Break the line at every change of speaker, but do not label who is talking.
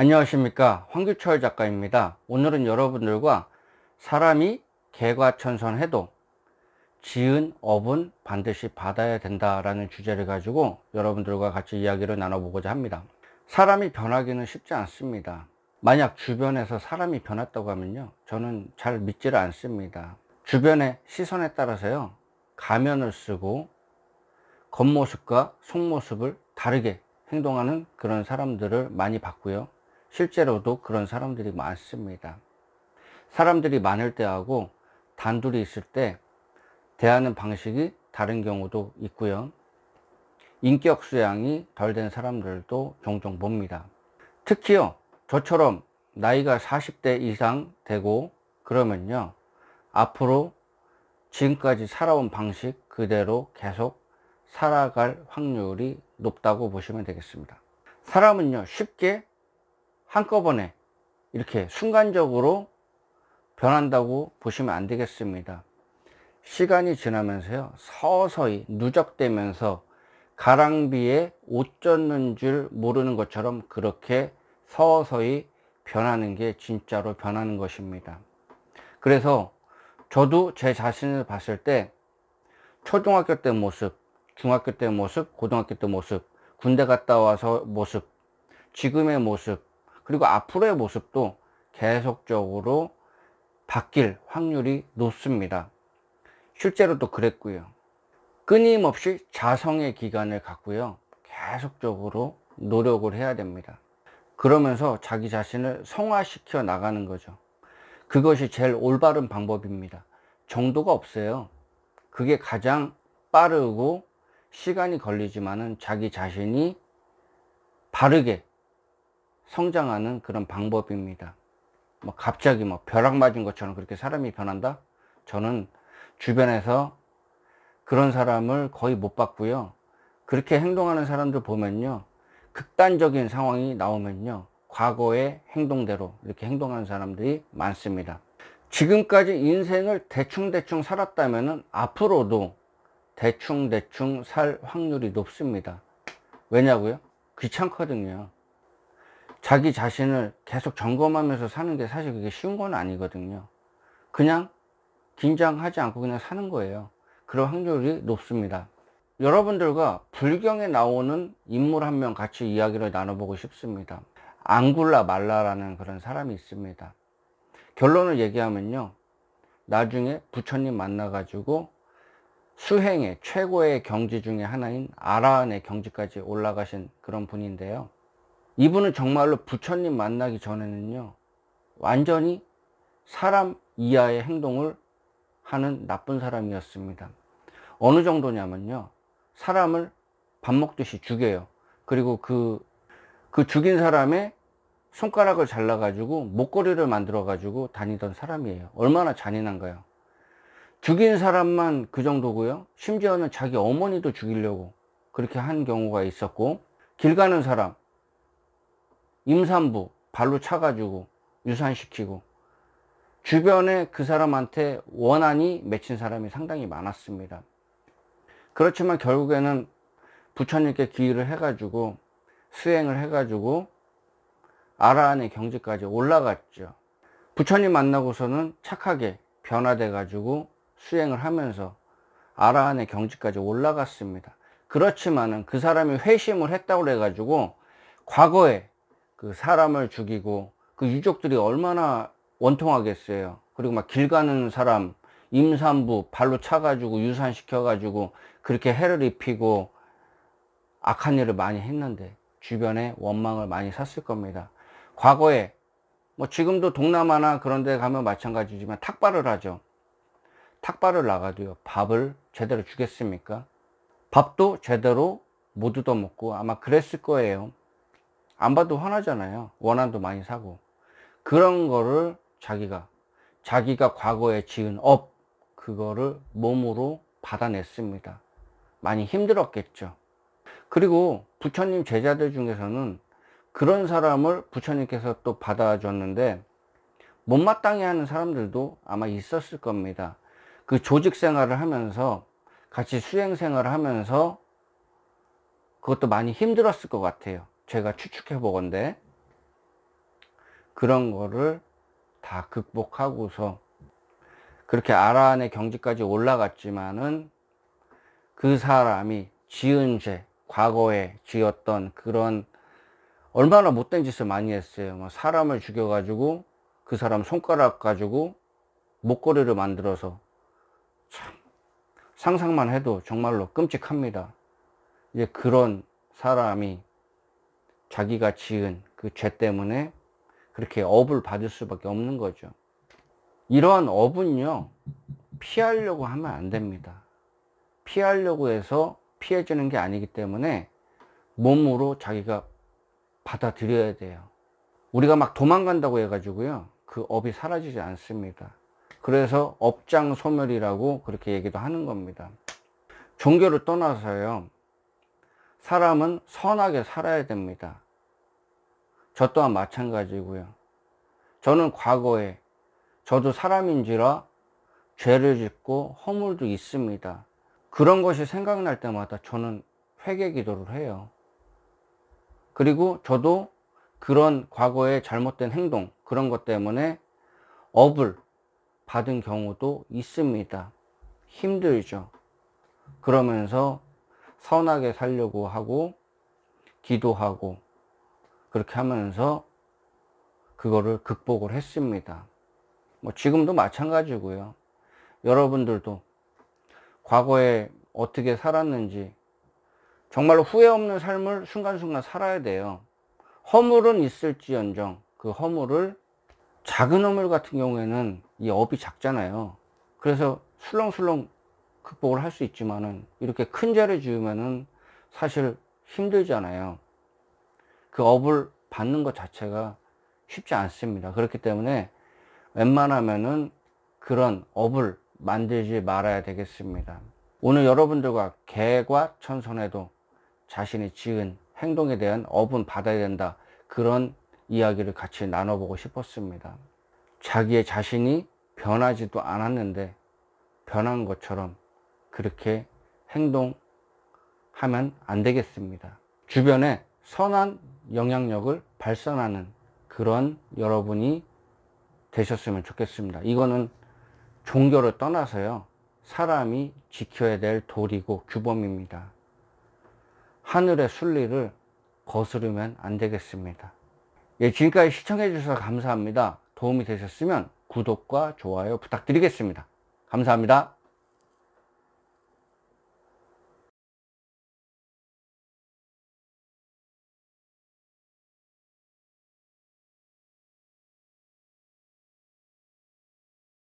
안녕하십니까 황규철 작가입니다 오늘은 여러분들과 사람이 개과천선해도 지은 업은 반드시 받아야 된다라는 주제를 가지고 여러분들과 같이 이야기를 나눠보고자 합니다 사람이 변하기는 쉽지 않습니다 만약 주변에서 사람이 변했다고 하면요 저는 잘 믿지를 않습니다 주변의 시선에 따라서요 가면을 쓰고 겉모습과 속모습을 다르게 행동하는 그런 사람들을 많이 봤고요 실제로도 그런 사람들이 많습니다. 사람들이 많을 때하고 단둘이 있을 때 대하는 방식이 다른 경우도 있고요. 인격 수양이 덜 된 사람들도 종종 봅니다. 특히요, 저처럼 나이가 40대 이상 되고 그러면요, 앞으로 지금까지 살아온 방식 그대로 계속 살아갈 확률이 높다고 보시면 되겠습니다. 사람은요, 쉽게 한꺼번에 이렇게 순간적으로 변한다고 보시면 안 되겠습니다. 시간이 지나면서요, 서서히 누적되면서 가랑비에 옷 젖는 줄 모르는 것처럼 그렇게 서서히 변하는 게 진짜로 변하는 것입니다. 그래서 저도 제 자신을 봤을 때 초등학교 때 모습, 중학교 때 모습, 고등학교 때 모습, 군대 갔다 와서 모습, 지금의 모습, 그리고 앞으로의 모습도 계속적으로 바뀔 확률이 높습니다. 실제로도 그랬고요. 끊임없이 자성의 기간을 갖고요. 계속적으로 노력을 해야 됩니다. 그러면서 자기 자신을 성화시켜 나가는 거죠. 그것이 제일 올바른 방법입니다. 정도가 없어요. 그게 가장 빠르고 시간이 걸리지만은 자기 자신이 바르게 성장하는 그런 방법입니다. 뭐 갑자기 뭐 벼락 맞은 것처럼 그렇게 사람이 변한다? 저는 주변에서 그런 사람을 거의 못 봤고요. 그렇게 행동하는 사람들 보면요. 극단적인 상황이 나오면요. 과거의 행동대로 이렇게 행동하는 사람들이 많습니다. 지금까지 인생을 대충대충 살았다면 앞으로도 대충대충 살 확률이 높습니다. 왜냐고요? 귀찮거든요. 자기 자신을 계속 점검하면서 사는 게 사실 그게 쉬운 건 아니거든요. 그냥 긴장하지 않고 그냥 사는 거예요. 그럴 확률이 높습니다. 여러분들과 불경에 나오는 인물 한 명 같이 이야기를 나눠보고 싶습니다. 안굴라 말라라는 그런 사람이 있습니다. 결론을 얘기하면요. 나중에 부처님 만나가지고 수행의 최고의 경지 중에 하나인 아라한의 경지까지 올라가신 그런 분인데요. 이분은 정말로 부처님 만나기 전에는요, 완전히 사람 이하의 행동을 하는 나쁜 사람이었습니다. 어느 정도냐면요, 사람을 밥 먹듯이 죽여요. 그리고 그, 그 죽인 사람의 손가락을 잘라가지고 목걸이를 만들어가지고 다니던 사람이에요. 얼마나 잔인한가요? 죽인 사람만 그 정도고요. 심지어는 자기 어머니도 죽이려고 그렇게 한 경우가 있었고, 길 가는 사람, 임산부 발로 차가지고 유산시키고 주변에 그 사람한테 원한이 맺힌 사람이 상당히 많았습니다. 그렇지만 결국에는 부처님께 기회를 해가지고 수행을 해가지고 아라한의 경지까지 올라갔죠. 부처님 만나고서는 착하게 변화돼가지고 수행을 하면서 아라한의 경지까지 올라갔습니다. 그렇지만은 그 사람이 회심을 했다고 해가지고 과거에 그 사람을 죽이고 그 유족들이 얼마나 원통하겠어요. 그리고 막 길 가는 사람 임산부 발로 차가지고 유산시켜가지고 그렇게 해를 입히고 악한 일을 많이 했는데 주변에 원망을 많이 샀을 겁니다. 과거에 뭐 지금도 동남아나 그런 데 가면 마찬가지지만 탁발을 하죠. 탁발을 나가도요. 밥을 제대로 주겠습니까? 밥도 제대로 못 얻어먹고 아마 그랬을 거예요. 안 봐도 화나잖아요. 원한도 많이 사고. 그런 거를 자기가, 자기가 과거에 지은 업, 그거를 몸으로 받아냈습니다. 많이 힘들었겠죠. 그리고 부처님 제자들 중에서는 그런 사람을 부처님께서 또 받아줬는데 못마땅해 하는 사람들도 아마 있었을 겁니다. 그 조직 생활을 하면서 같이 수행 생활을 하면서 그것도 많이 힘들었을 것 같아요. 제가 추측해 보건데 그런 거를 다 극복하고서 그렇게 아라한의 경지까지 올라갔지만은 그 사람이 지은 죄, 과거에 지었던 그런 얼마나 못된 짓을 많이 했어요. 뭐 사람을 죽여가지고 그 사람 손가락 가지고 목걸이를 만들어서 참 상상만 해도 정말로 끔찍합니다. 이제 그런 사람이 자기가 지은 그 죄 때문에 그렇게 업을 받을 수밖에 없는 거죠. 이러한 업은요, 피하려고 하면 안 됩니다. 피하려고 해서 피해지는 게 아니기 때문에 몸으로 자기가 받아들여야 돼요. 우리가 막 도망간다고 해가지고요, 그 업이 사라지지 않습니다. 그래서 업장 소멸이라고 그렇게 얘기도 하는 겁니다. 종교를 떠나서요, 사람은 선하게 살아야 됩니다. 저 또한 마찬가지고요. 저는 과거에 저도 사람인지라 죄를 짓고 허물도 있습니다. 그런 것이 생각날 때마다 저는 회개 기도를 해요. 그리고 저도 그런 과거의 잘못된 행동, 그런 것 때문에 업을 받은 경우도 있습니다. 힘들죠. 그러면서 선하게 살려고 하고 기도하고 그렇게 하면서 그거를 극복을 했습니다. 뭐 지금도 마찬가지고요. 여러분들도 과거에 어떻게 살았는지 정말로 후회 없는 삶을 순간순간 살아야 돼요. 허물은 있을지언정 그 허물을 작은 허물 같은 경우에는 이 업이 작잖아요. 그래서 술렁술렁 극복을 할 수 있지만은 이렇게 큰자를 지으면은 사실 힘들잖아요. 그 업을 받는 것 자체가 쉽지 않습니다. 그렇기 때문에 웬만하면은 그런 업을 만들지 말아야 되겠습니다. 오늘 여러분들과 개과 천선에도 자신이 지은 행동에 대한 업은 받아야 된다. 그런 이야기를 같이 나눠보고 싶었습니다. 자기의 자신이 변하지도 않았는데 변한 것처럼 그렇게 행동하면 안 되겠습니다. 주변에 선한 영향력을 발산하는 그런 여러분이 되셨으면 좋겠습니다. 이거는 종교를 떠나서요. 사람이 지켜야 될 도리고 규범입니다. 하늘의 순리를 거스르면 안 되겠습니다. 예, 지금까지 시청해 주셔서 감사합니다. 도움이 되셨으면 구독과 좋아요 부탁드리겠습니다. 감사합니다.